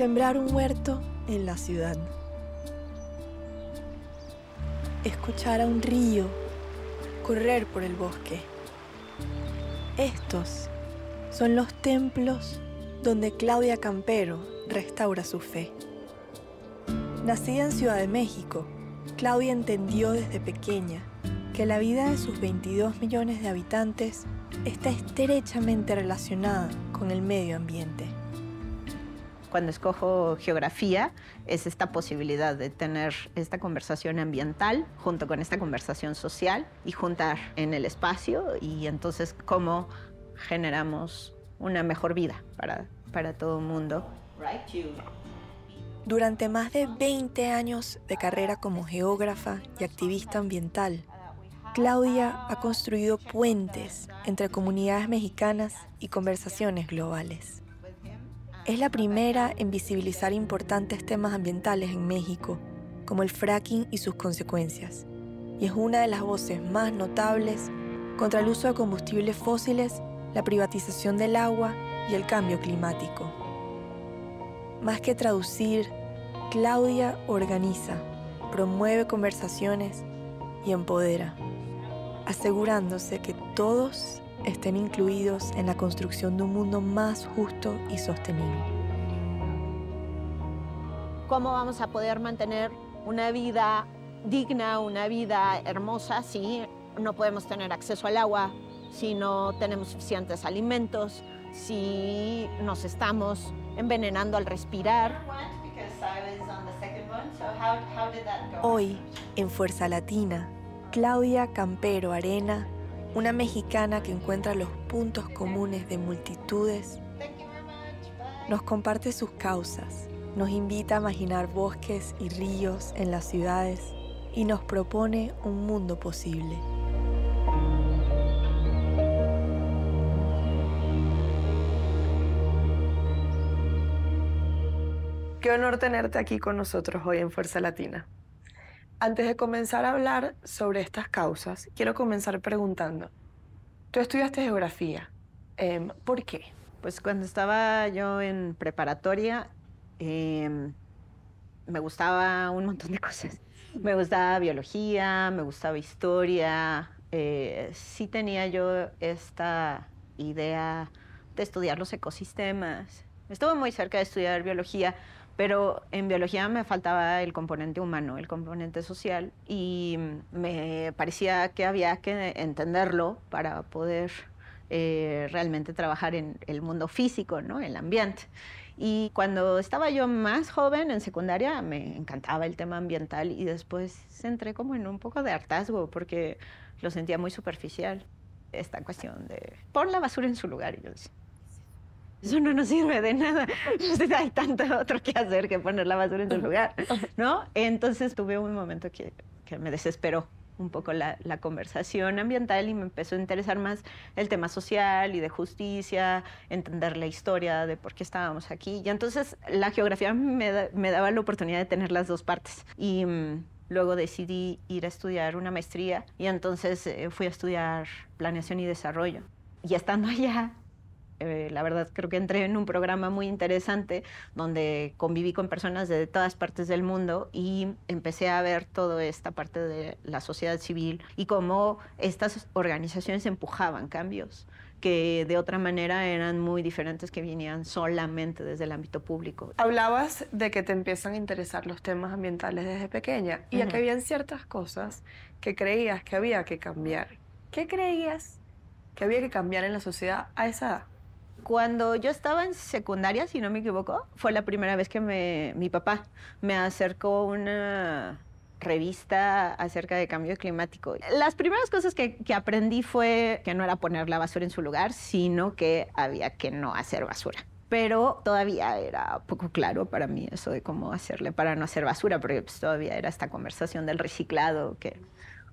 Sembrar un huerto en la ciudad. Escuchar a un río correr por el bosque. Estos son los templos donde Claudia Campero restaura su fe. Nacida en Ciudad de México, Claudia entendió desde pequeña que la vida de sus 22 millones de habitantes está estrechamente relacionada con el medio ambiente cuando escojo geografía es esta posibilidad de tener esta conversación ambiental junto con esta conversación social y juntar en el espacio y entonces cómo generamos una mejor vida para, todo el mundo. Durante más de 20 años de carrera como geógrafa y activista ambiental, Claudia ha construido puentes entre comunidades mexicanas y conversaciones globales. Es la primera en visibilizar importantes temas ambientales en México, como el fracking y sus consecuencias, y es una de las voces más notables contra el uso de combustibles fósiles, la privatización del agua y el cambio climático. Más que traducir, Claudia organiza, promueve conversaciones y empodera, asegurándose que todos estén incluidos en la construcción de un mundo más justo y sostenible. ¿Cómo vamos a poder mantener una vida digna, una vida hermosa si no podemos tener acceso al agua, si no tenemos suficientes alimentos, si nos estamos envenenando al respirar? Hoy, en Fuerza Latina, Claudia Campero Arena una mexicana que encuentra los puntos comunes de multitudes, nos comparte sus causas, nos invita a imaginar bosques y ríos en las ciudades y nos propone un mundo posible. Qué honor tenerte aquí con nosotros hoy en Fuerza Latina. Antes de comenzar a hablar sobre estas causas, quiero comenzar preguntando, tú estudiaste geografía, em, ¿por qué? Pues cuando estaba yo en preparatoria, em, me gustaba un montón de cosas. Me gustaba biología, me gustaba historia. Eh, sí tenía yo esta idea de estudiar los ecosistemas. Estuve muy cerca de estudiar biología, pero en biología me faltaba el componente humano, el componente social, y me parecía que había que entenderlo para poder eh, realmente trabajar en el mundo físico, ¿no? el ambiente. Y cuando estaba yo más joven en secundaria me encantaba el tema ambiental y después entré como en un poco de hartazgo porque lo sentía muy superficial, esta cuestión de pon la basura en su lugar. yo eso no nos sirve de nada. Entonces, pues, hay tanto otro que hacer que poner la basura en su lugar, ah. ¿no? Entonces tuve un momento que, me desesperó un poco la, conversación ambiental y me empezó a interesar más el tema social y de justicia, entender la historia de por qué estábamos aquí. Y entonces la geografía me, daba la oportunidad de tener las dos partes. Y mm, luego decidí ir a estudiar una maestría y entonces eh, fui a estudiar planeación y desarrollo. Y estando allá, eh, la verdad creo que entré en un programa muy interesante donde conviví con personas de todas partes del mundo y empecé a ver toda esta parte de la sociedad civil y cómo estas organizaciones empujaban cambios que de otra manera eran muy diferentes que venían solamente desde el ámbito público. Hablabas de que te empiezan a interesar los temas ambientales desde pequeña y que habían ciertas cosas que creías que había que cambiar. ¿Qué creías que había que cambiar en la sociedad a esa edad? Cuando yo estaba en secundaria, si no me equivoco, fue la primera vez que mi papá me acercó una revista acerca de cambio climático. Las primeras cosas que, aprendí fue que no era poner la basura en su lugar, sino que había que no hacer basura. Pero todavía era poco claro para mí eso de cómo hacerle para no hacer basura, porque pues, todavía era esta conversación del reciclado que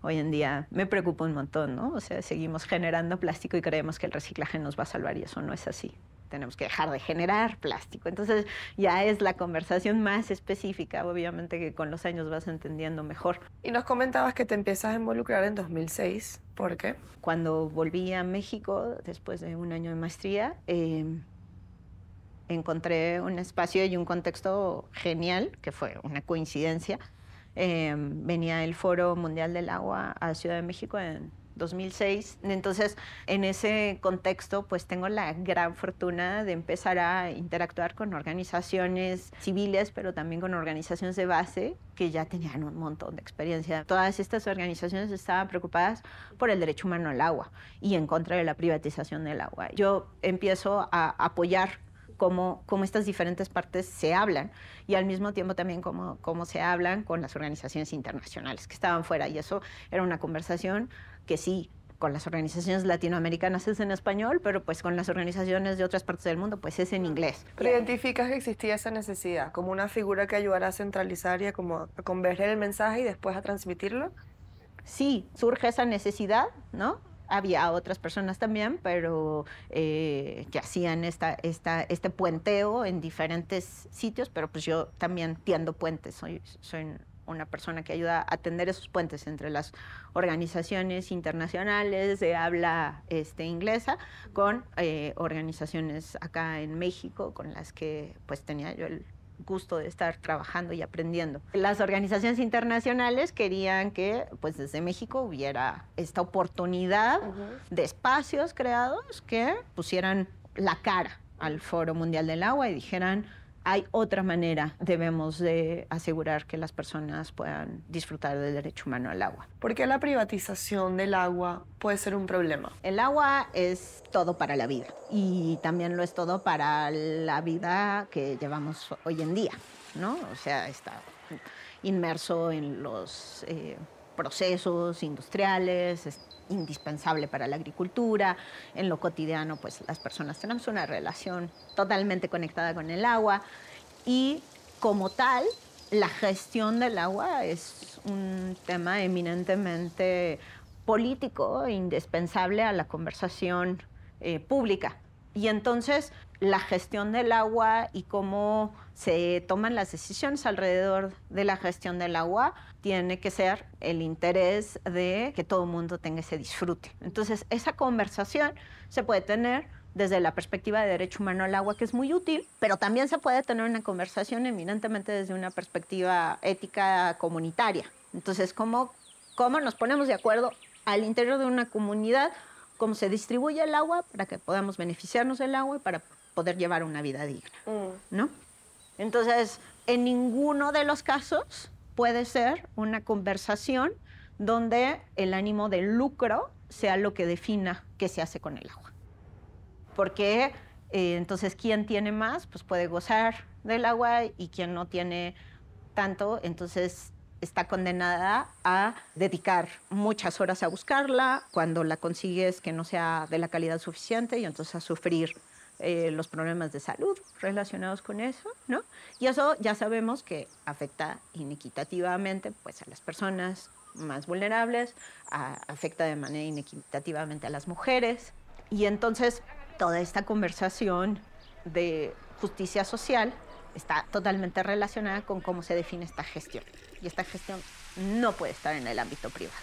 hoy en día me preocupa un montón, ¿no? O sea, seguimos generando plástico y creemos que el reciclaje nos va a salvar y eso no es así. Tenemos que dejar de generar plástico. Entonces ya es la conversación más específica, obviamente que con los años vas entendiendo mejor. Y nos comentabas que te empiezas a involucrar en 2006, ¿por qué? Cuando volví a México, después de un año de maestría, em, encontré un espacio y un contexto genial, que fue una coincidencia, Em, venía del Foro Mundial del Agua a Ciudad de México en 2006. Entonces, en ese contexto, pues tengo la gran fortuna de empezar a interactuar con organizaciones civiles, pero también con organizaciones de base que ya tenían un montón de experiencia. Todas estas organizaciones estaban preocupadas por el derecho humano al agua y en contra de la privatización del agua. Yo empiezo a apoyar cómo, cómo estas diferentes partes se hablan y al mismo tiempo también cómo, cómo se hablan con las organizaciones internacionales que estaban fuera. Y eso era una conversación que sí, con las organizaciones latinoamericanas es en español, pero pues con las organizaciones de otras partes del mundo pues es en inglés. Pero identificas que existía esa necesidad como una figura que ayudara a centralizar y a, como, a converger el mensaje y después a transmitirlo. Sí, surge esa necesidad, ¿no? había otras personas también, pero eh, que hacían esta, esta, este puenteo en diferentes sitios, pero pues yo también tiendo puentes, soy, soy una persona que ayuda a tender esos puentes entre las organizaciones internacionales de habla este, inglesa con eh, organizaciones acá en México con las que pues tenía yo el gusto de estar trabajando y aprendiendo. Las organizaciones internacionales querían que pues desde México hubiera esta oportunidad de espacios creados que pusieran la cara al Foro Mundial del Agua y dijeran, hay otra manera, debemos de asegurar que las personas puedan disfrutar del derecho humano al agua. ¿Por qué la privatización del agua puede ser un problema? El agua es todo para la vida y también lo es todo para la vida que llevamos hoy en día, ¿no? O sea, está inmerso en los... Eh, procesos industriales, es indispensable para la agricultura, en lo cotidiano pues las personas tenemos una relación totalmente conectada con el agua y como tal la gestión del agua es un tema eminentemente político, indispensable a la conversación eh, pública. Y entonces la gestión del agua y cómo se toman las decisiones alrededor de la gestión del agua tiene que ser el interés de que todo el mundo tenga ese disfrute. Entonces, esa conversación se puede tener desde la perspectiva de derecho humano al agua, que es muy útil, pero también se puede tener una conversación eminentemente desde una perspectiva ética comunitaria. Entonces, ¿cómo, cómo nos ponemos de acuerdo al interior de una comunidad? cómo se distribuye el agua para que podamos beneficiarnos del agua y para poder llevar una vida digna, mm. ¿no? Entonces, en ninguno de los casos puede ser una conversación donde el ánimo de lucro sea lo que defina qué se hace con el agua. Porque eh, entonces quien tiene más, pues puede gozar del agua y quien no tiene tanto, entonces está condenada a dedicar muchas horas a buscarla, cuando la consigues que no sea de la calidad suficiente y entonces a sufrir eh, los problemas de salud relacionados con eso, ¿no? Y eso ya sabemos que afecta inequitativamente pues, a las personas más vulnerables, afecta de manera inequitativamente a las mujeres. Y entonces toda esta conversación de justicia social está totalmente relacionada con cómo se define esta gestión. Y esta gestión no puede estar en el ámbito privado.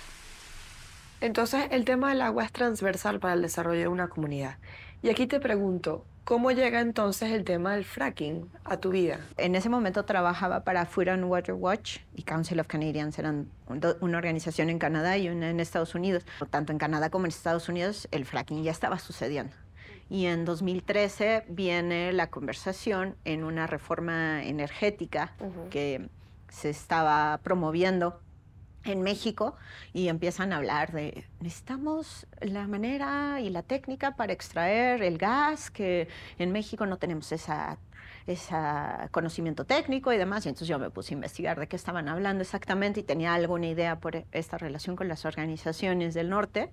Entonces, el tema del agua es transversal para el desarrollo de una comunidad. Y aquí te pregunto, ¿Cómo llega entonces el tema del fracking a tu vida? En ese momento trabajaba para Food and Water Watch y Council of Canadians, eran una organización en Canadá y una en Estados Unidos. Tanto en Canadá como en Estados Unidos el fracking ya estaba sucediendo. Y en 2013 viene la conversación en una reforma energética que se estaba promoviendo en México y empiezan a hablar de necesitamos la manera y la técnica para extraer el gas, que en México no tenemos esa ese conocimiento técnico y demás. Y entonces yo me puse a investigar de qué estaban hablando exactamente y tenía alguna idea por esta relación con las organizaciones del norte.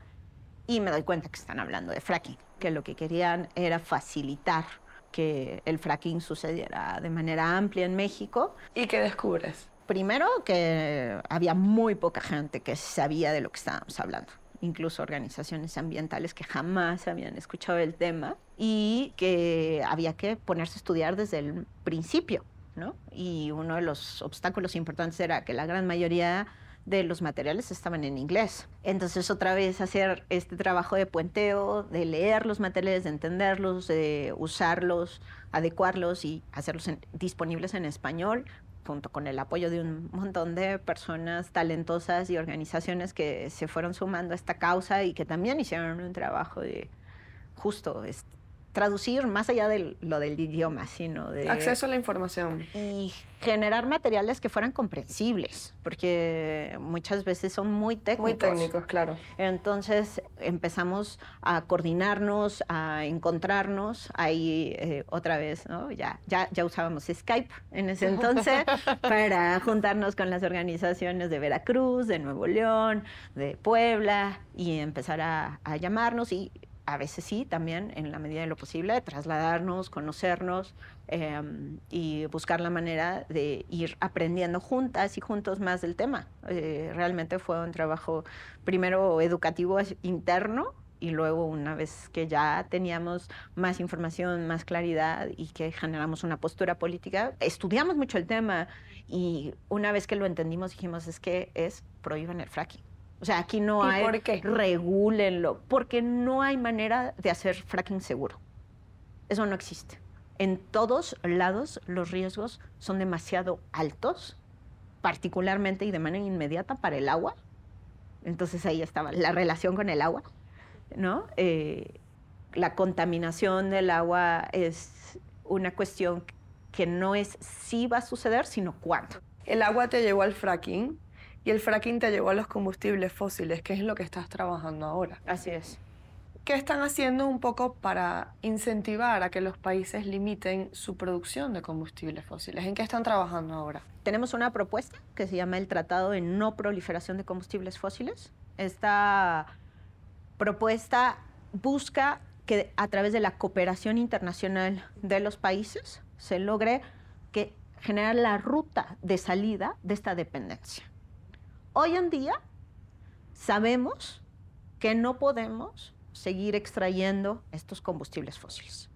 Y me doy cuenta que están hablando de fracking, que lo que querían era facilitar que el fracking sucediera de manera amplia en México. ¿Y qué descubres? primero que había muy poca gente que sabía de lo que estábamos hablando incluso organizaciones ambientales que jamás habían escuchado el tema y que había que ponerse a estudiar desde el principio, ¿no? Y uno de los obstáculos importantes era que la gran mayoría de los materiales estaban en inglés. Entonces otra vez hacer este trabajo de puenteo, de leer los materiales, de entenderlos, de usarlos, adecuarlos y hacerlos disponibles en español junto con el apoyo de un montón de personas talentosas y organizaciones que se fueron sumando a esta causa y que también hicieron un trabajo de justo este, traducir más allá de lo del idioma, sino de... Acceso a la información. Y generar materiales que fueran comprensibles, porque muchas veces son muy técnicos. Muy técnicos, claro. Entonces empezamos a coordinarnos, a encontrarnos. Ahí eh, otra vez, ¿no? Ya, ya, ya usábamos Skype en ese entonces para juntarnos con las organizaciones de Veracruz, de Nuevo León, de Puebla y empezar a, a llamarnos y a veces sí, también en la medida de lo posible, trasladarnos, conocernos em, y buscar la manera de ir aprendiendo juntas y juntos más del tema. Eh, realmente fue un trabajo primero educativo interno y luego una vez que ya teníamos más información, más claridad y que generamos una postura política, estudiamos mucho el tema y una vez que lo entendimos dijimos es que es prohíben el fracking. O sea, aquí no hay. ¿Por qué? Regúlenlo. Porque no hay manera de hacer fracking seguro. Eso no existe. En todos lados los riesgos son demasiado altos, particularmente y de manera inmediata para el agua. Entonces ahí estaba la relación con el agua, ¿no? Eh, la contaminación del agua es una cuestión que no es si va a suceder, sino cuándo. El agua te llevó al fracking y el fracking te llevó a los combustibles fósiles, que es lo que estás trabajando ahora. Así es. ¿Qué están haciendo un poco para incentivar a que los países limiten su producción de combustibles fósiles? ¿En qué están trabajando ahora? Tenemos una propuesta que se llama el Tratado de No Proliferación de Combustibles Fósiles. Esta propuesta busca que a través de la cooperación internacional de los países se logre que generar la ruta de salida de esta dependencia. Hoy en día sabemos que no podemos seguir extrayendo estos combustibles fósiles.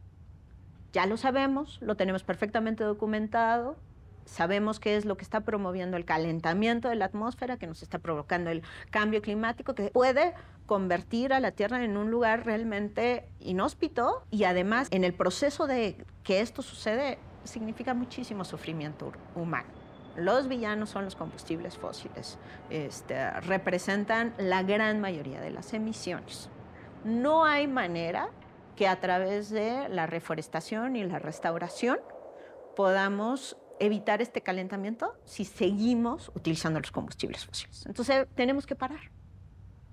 Ya lo sabemos, lo tenemos perfectamente documentado, sabemos qué es lo que está promoviendo el calentamiento de la atmósfera, que nos está provocando el cambio climático, que puede convertir a la Tierra en un lugar realmente inhóspito y además en el proceso de que esto sucede significa muchísimo sufrimiento humano los villanos son los combustibles fósiles. Este, representan la gran mayoría de las emisiones. No hay manera que a través de la reforestación y la restauración podamos evitar este calentamiento si seguimos utilizando los combustibles fósiles. Entonces tenemos que parar.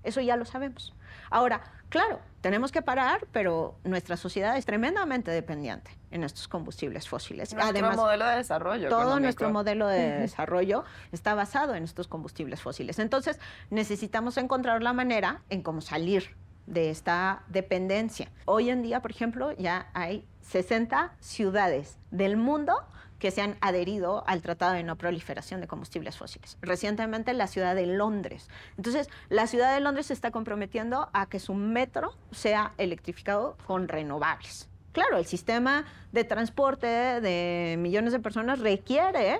Eso ya lo sabemos. Ahora, claro, tenemos que parar, pero nuestra sociedad es tremendamente dependiente en estos combustibles fósiles. Además, modelo de desarrollo. Todo nuestro modelo de desarrollo está basado en estos combustibles fósiles. Entonces, necesitamos encontrar la manera en cómo salir de esta dependencia. Hoy en día, por ejemplo, ya hay 60 ciudades del mundo que se han adherido al Tratado de No Proliferación de Combustibles Fósiles. Recientemente la ciudad de Londres. Entonces, la ciudad de Londres se está comprometiendo a que su metro sea electrificado con renovables. Claro, el sistema de transporte de millones de personas requiere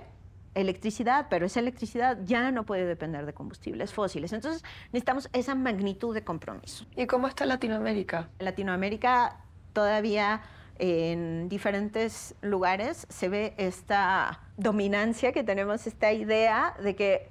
electricidad, pero esa electricidad ya no puede depender de combustibles fósiles. Entonces necesitamos esa magnitud de compromiso. ¿Y cómo está Latinoamérica? Latinoamérica todavía en diferentes lugares se ve esta dominancia que tenemos, esta idea de que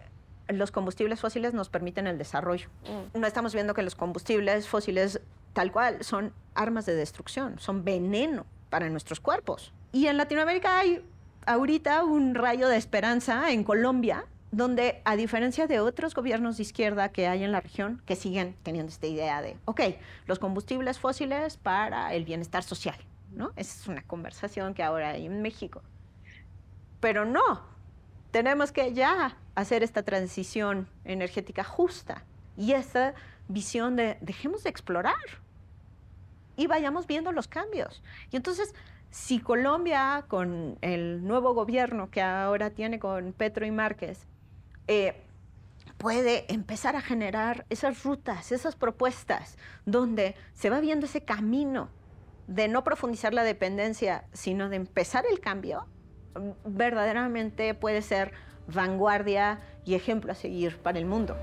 los combustibles fósiles nos permiten el desarrollo. Mm. No estamos viendo que los combustibles fósiles tal cual son armas de destrucción, son veneno para nuestros cuerpos. Y en Latinoamérica hay ahorita un rayo de esperanza en Colombia, donde a diferencia de otros gobiernos de izquierda que hay en la región, que siguen teniendo esta idea de, ok, los combustibles fósiles para el bienestar social esa es una conversación que ahora hay en México. Pero no, tenemos que ya hacer esta transición energética justa y esa visión de dejemos de explorar y vayamos viendo los cambios. Y entonces, si Colombia, con el nuevo gobierno que ahora tiene con Petro y Márquez, eh, puede empezar a generar esas rutas, esas propuestas, donde se va viendo ese camino de no profundizar la dependencia, sino de empezar el cambio, verdaderamente puede ser vanguardia y ejemplo a seguir para el mundo.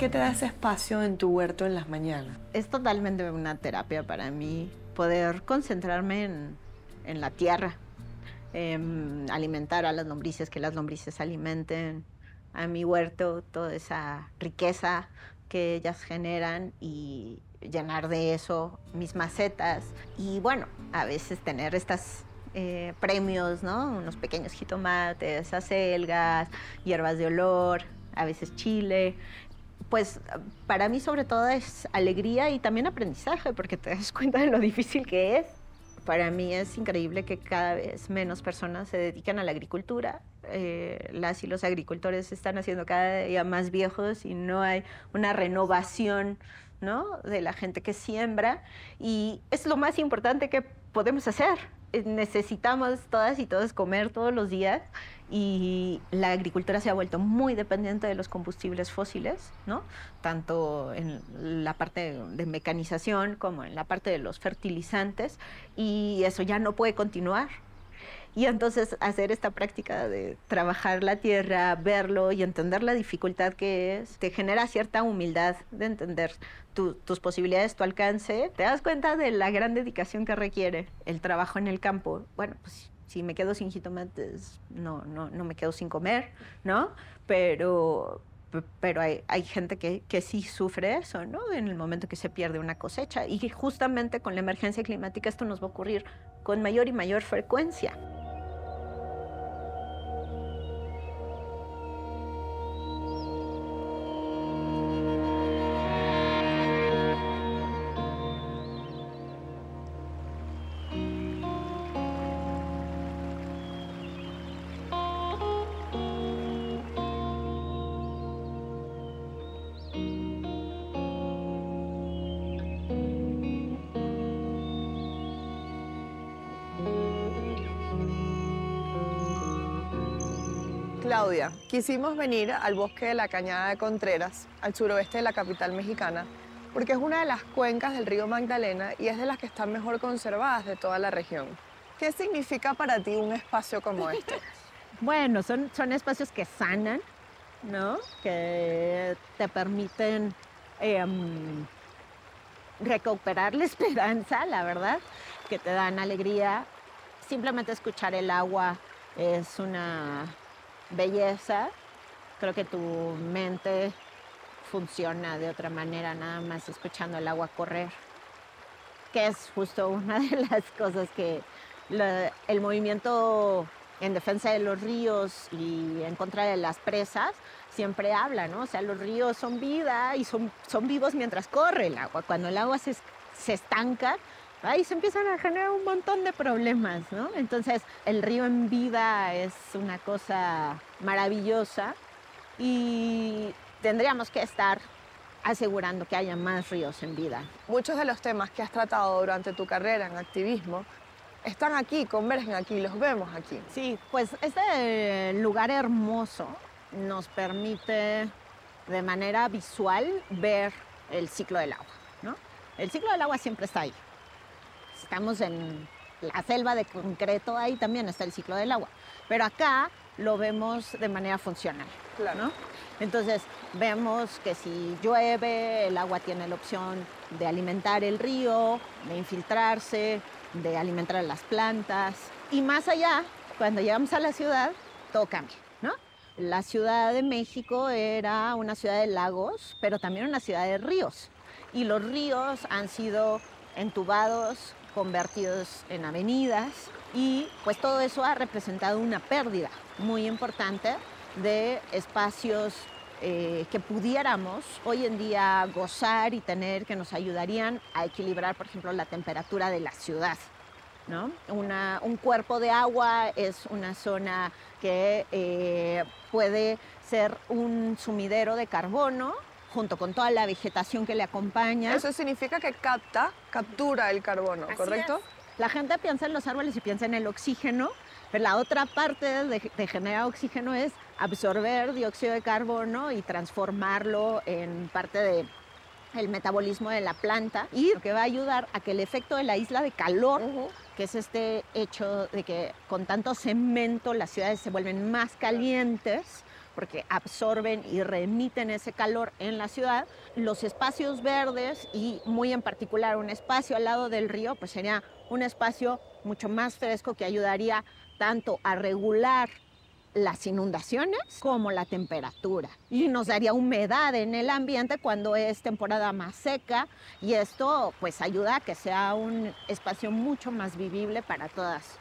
¿Qué te da ese espacio en tu huerto en las mañanas? Es totalmente una terapia para mí poder concentrarme en, en la tierra, em, alimentar a las lombrices, que las lombrices alimenten a mi huerto, toda esa riqueza que ellas generan y llenar de eso mis macetas. Y bueno, a veces tener estas eh, premios, ¿no? Unos pequeños jitomates, acelgas, hierbas de olor, a veces chile, pues para mí sobre todo es alegría y también aprendizaje, porque te das cuenta de lo difícil que es. Para mí es increíble que cada vez menos personas se dedican a la agricultura. Eh, las y los agricultores se están haciendo cada día más viejos y no hay una renovación de la gente que siembra. Y es lo más importante que podemos hacer, eh, necesitamos todas y todos comer todos los días y la agricultura se ha vuelto muy dependiente de los combustibles fósiles, ¿no? tanto en la parte de, de mecanización como en la parte de los fertilizantes y eso ya no puede continuar. Y entonces hacer esta práctica de trabajar la tierra, verlo y entender la dificultad que es, te genera cierta humildad de entender tus posibilidades, tu alcance. Te das cuenta de la gran dedicación que requiere el trabajo en el campo. Bueno, pues si me quedo sin jitomates, no, no, me quedo sin comer, ¿no? Pero, pero hay, gente que, que, sí sufre eso, ¿no? En el momento que se pierde una cosecha. Y justamente con la emergencia climática esto nos va a ocurrir con mayor y mayor frecuencia. Quisimos venir al bosque de la Cañada de Contreras, al suroeste de la capital mexicana, porque es una de las cuencas del río Magdalena y es de las que están mejor conservadas de toda la región. ¿Qué significa para ti un espacio como este? bueno, son, son espacios que sanan, ¿no? Que te permiten em, recuperar la esperanza, la verdad, que te dan alegría. Simplemente escuchar el agua es una belleza, creo que tu mente funciona de otra manera, nada más escuchando el agua correr, que es justo una de las cosas que el movimiento en defensa de los ríos y en contra de las presas siempre habla, ¿no? O sea, los ríos son vida y son, son vivos mientras corre el agua. Cuando el agua se estanca, ahí se empiezan a generar un montón de problemas, ¿no? Entonces, el río en vida es una cosa maravillosa y tendríamos que estar asegurando que haya más ríos en vida. Muchos de los temas que has tratado durante tu carrera en activismo están aquí, convergen aquí, los vemos aquí. Sí, pues este lugar hermoso nos permite de manera visual ver el ciclo del agua, ¿no? El ciclo del agua siempre está ahí, estamos en la selva de concreto, ahí también está el ciclo del agua. Pero acá lo vemos de manera funcional. ¿no? Entonces vemos que si llueve, el agua tiene la opción de alimentar el río, de infiltrarse, de alimentar las plantas. Y más allá, cuando llegamos a la ciudad, todo cambia. ¿no? La Ciudad de México era una ciudad de lagos, pero también una ciudad de ríos. Y los ríos han sido entubados convertidos en avenidas y pues todo eso ha representado una pérdida muy importante de espacios eh, que pudiéramos hoy en día gozar y tener que nos ayudarían a equilibrar, por ejemplo, la temperatura de la ciudad. ¿no? un cuerpo de agua es una zona que eh, puede ser un sumidero de carbono junto con toda la vegetación que le acompaña. Eso significa que capta, captura el carbono, ¿correcto? La gente piensa en los árboles y piensa en el oxígeno, pero la otra parte de, generar oxígeno es absorber dióxido de carbono y transformarlo en parte de el metabolismo de la planta y que va a ayudar a que el efecto de la isla de calor, que es este hecho de que con tanto cemento las ciudades se vuelven más calientes, porque absorben y remiten ese calor en la ciudad. Los espacios verdes y muy en particular un espacio al lado del río, pues sería un espacio mucho más fresco que ayudaría tanto a regular las inundaciones como la temperatura y nos daría humedad en el ambiente cuando es temporada más seca y esto pues ayuda a que sea un espacio mucho más vivible para todas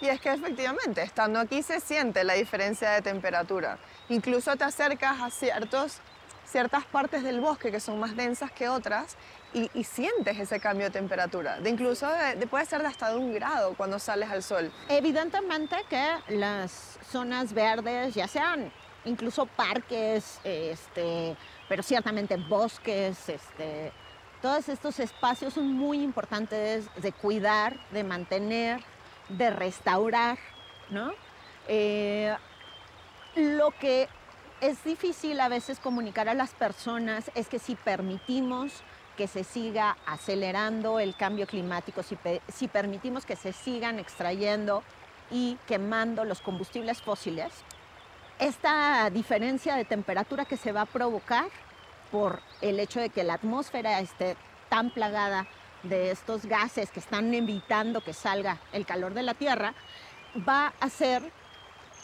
y es que efectivamente, estando aquí se siente la diferencia de temperatura. Incluso te acercas a ciertos, ciertas partes del bosque que son más densas que otras y, sientes ese cambio de temperatura. De incluso puede ser de hasta un grado cuando sales al sol. Evidentemente que las zonas verdes, ya sean incluso parques, este, pero ciertamente bosques, este, todos estos espacios son muy importantes de cuidar, de mantener de restaurar, ¿no? Eh, lo que es difícil a veces comunicar a las personas es que si permitimos que se siga acelerando el cambio climático, si, si permitimos que se sigan extrayendo y quemando los combustibles fósiles, esta diferencia de temperatura que se va a provocar por el hecho de que la atmósfera esté tan plagada de estos gases que están evitando que salga el calor de la Tierra, va a hacer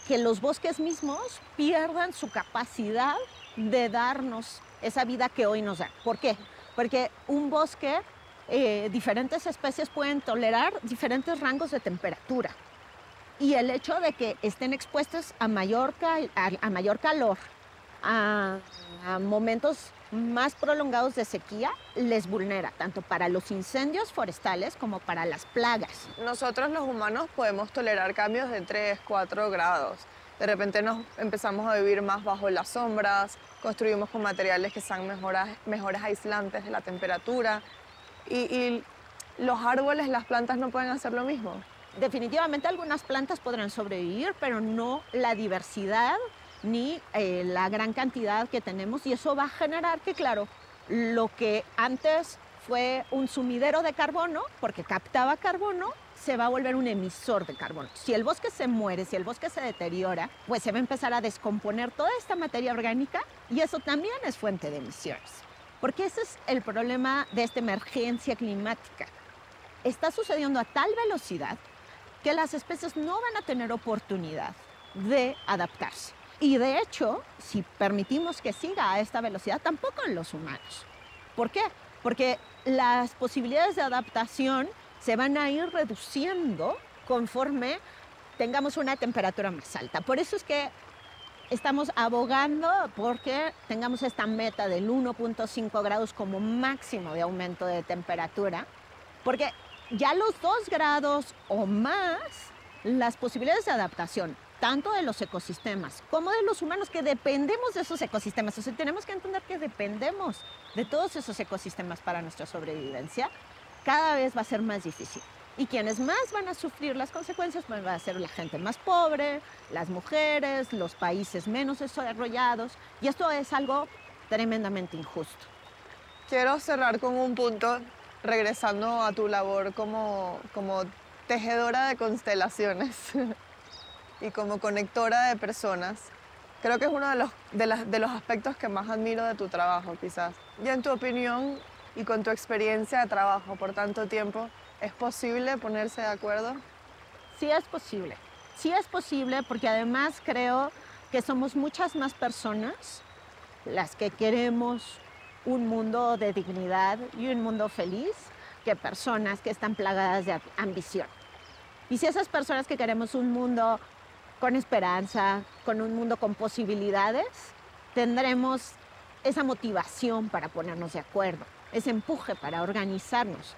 que los bosques mismos pierdan su capacidad de darnos esa vida que hoy nos da. ¿Por qué? Porque un bosque, eh, diferentes especies pueden tolerar diferentes rangos de temperatura. Y el hecho de que estén expuestos a mayor, a, mayor calor, a, a momentos más prolongados de sequía les vulnera, tanto para los incendios forestales como para las plagas. Nosotros los humanos podemos tolerar cambios de 3, 4 grados. De repente nos empezamos a vivir más bajo las sombras, construimos con materiales que sean mejoras, mejores aislantes de la temperatura y los árboles, las plantas no pueden hacer lo mismo. Definitivamente algunas plantas podrán sobrevivir, pero no la diversidad ni eh, la gran cantidad que tenemos y eso va a generar que, claro, lo que antes fue un sumidero de carbono, porque captaba carbono, se va a volver un emisor de carbono. Si el bosque se muere, si el bosque se deteriora, pues se va a empezar a descomponer toda esta materia orgánica y eso también es fuente de emisiones. Porque ese es el problema de esta emergencia climática. Está sucediendo a tal velocidad que las especies no van a tener oportunidad de adaptarse. Y de hecho, si permitimos que siga a esta velocidad, tampoco en los humanos. ¿Por qué? Porque las posibilidades de adaptación se van a ir reduciendo conforme tengamos una temperatura más alta. Por eso es que estamos abogando porque tengamos esta meta del 1.5 grados como máximo de aumento de temperatura, porque ya los 2 grados o más, las posibilidades de adaptación tanto de los ecosistemas como de los humanos, que dependemos de esos ecosistemas. O sea, tenemos que entender que dependemos de todos esos ecosistemas para nuestra sobrevivencia, cada vez va a ser más difícil. Y quienes más van a sufrir las consecuencias pues, va a ser la gente más pobre, las mujeres, los países menos desarrollados. Y esto es algo tremendamente injusto. Quiero cerrar con un punto, regresando a tu labor como, como tejedora de constelaciones. y como conectora de personas. Creo que es uno de los, de, de los aspectos que más admiro de tu trabajo, quizás. Y en tu opinión y con tu experiencia de trabajo por tanto tiempo, ¿es posible ponerse de acuerdo? Sí es posible. Sí es posible porque además creo que somos muchas más personas las que queremos un mundo de dignidad y un mundo feliz que personas que están plagadas de ambición. Y si esas personas que queremos un mundo con esperanza, con un mundo con posibilidades, tendremos esa motivación para ponernos de acuerdo, ese empuje para organizarnos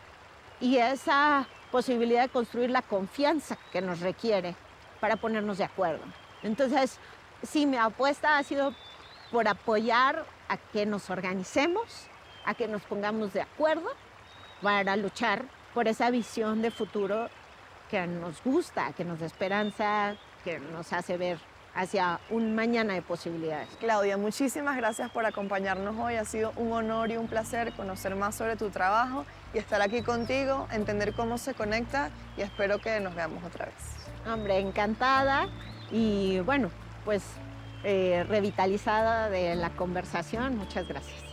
y esa posibilidad de construir la confianza que nos requiere para ponernos de acuerdo. Entonces, sí, mi apuesta ha sido por apoyar a que nos organicemos, a que nos pongamos de acuerdo para luchar por esa visión de futuro que nos gusta, que nos da esperanza, que nos hace ver hacia un mañana de posibilidades. Claudia, muchísimas gracias por acompañarnos hoy. Ha sido un honor y un placer conocer más sobre tu trabajo y estar aquí contigo, entender cómo se conecta y espero que nos veamos otra vez. Hombre, encantada y bueno, pues eh, revitalizada de la conversación. Muchas gracias.